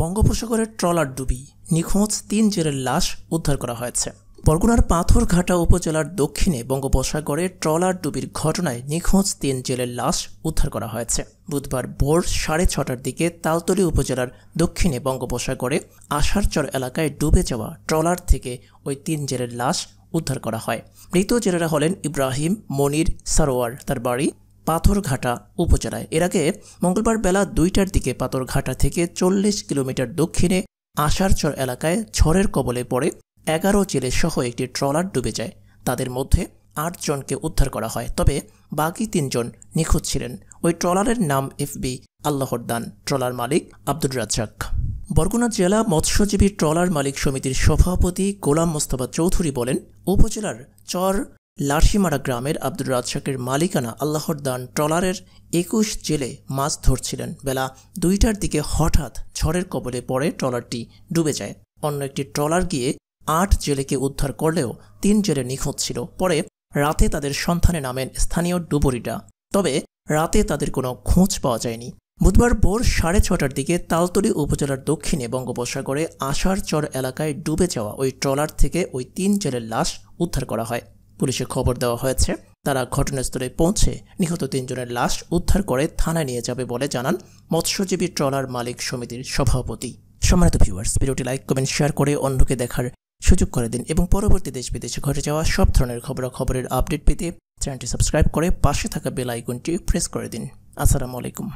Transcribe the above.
বঙ্গোপসাগরের ট্রলার ডুবি নিখোঁজ তিন জেলের লাশ উদ্ধার করা হয়েছে বরগুনার পাথরঘাটা উপজেলার দক্ষিণে বঙ্গোপসাগরে ট্রলার ডুবির ঘটনায় নিখোঁজ তিন জেলের লাশ উদ্ধার করা হয়েছে বুধবার ভোর সাড়ে ছটার দিকে তালতলি উপজেলার দক্ষিণে বঙ্গোপসাগরে আষাঢ়চর এলাকায় ডুবে যাওয়া ট্রলার থেকে ওই তিন জেলের লাশ উদ্ধার করা হয় মৃত জেলেরা হলেন ইব্রাহিম মনির সারোয়ার তার বাড়ি পাথরঘাটা উপজেলায় এর আগে মঙ্গলবার বেলা দুইটার দিকে পাথরঘাটা থেকে চল্লিশ কিলোমিটার দক্ষিণে আষাঢ়চর এলাকায় ঝড়ের কবলে পড়ে এগারো জেলে সহ একটি ট্রলার ডুবে যায় তাদের মধ্যে আটজনকে উদ্ধার করা হয় তবে বাকি তিনজন নিখোঁজ ছিলেন ওই ট্রলারের নাম এফবি আল্লাহরদান ট্রলার মালিক আব্দুর রাজ্জাক বরগুনা জেলা মৎস্যজীবী ট্রলার মালিক সমিতির সভাপতি গোলাম মোস্তফা চৌধুরী বলেন উপজেলার চর লাঠিমারা গ্রামের আব্দুর রাজশাকের মালিকানা আল্লাহর দান ট্রলারের একুশ জেলে মাছ ধরছিলেন বেলা দুইটার দিকে হঠাৎ ঝড়ের কবলে পড়ে ট্রলারটি ডুবে যায় অন্য একটি ট্রলার গিয়ে আট জেলেকে উদ্ধার করলেও তিন জেলে নিখোঁজ ছিল পরে রাতে তাদের সন্ধানে নামেন স্থানীয় ডুবুরিরা তবে রাতে তাদের কোনো খোঁজ পাওয়া যায়নি বুধবার ভোর সাড়ে ছটার দিকে তালতলি উপজেলার দক্ষিণে বঙ্গোপসাগরে আষাঢ়চর এলাকায় ডুবে যাওয়া ওই ট্রলার থেকে ওই তিন জেলের লাশ উদ্ধার করা হয় পুলিশে খবর দেওয়া হয়েছে তারা ঘটনাস্থলে পৌঁছে নিহত তিনজনের লাশ উদ্ধার করে থানায় নিয়ে যাবে বলে জানান মৎস্যজীবী ট্রলার মালিক সমিতির সভাপতি সম্মানিত ভিউয়ার্স ভিডিওটি লাইক কমেন্ট শেয়ার করে অন্যকে দেখার সুযোগ করে দিন এবং পরবর্তী দেশ বিদেশে ঘটে যাওয়া সব ধরনের খবরাখবরের আপডেট পেতে চ্যানেলটি সাবস্ক্রাইব করে পাশে থাকা বেল আইকনটি প্রেস করে দিন আসসালামু আলাইকুম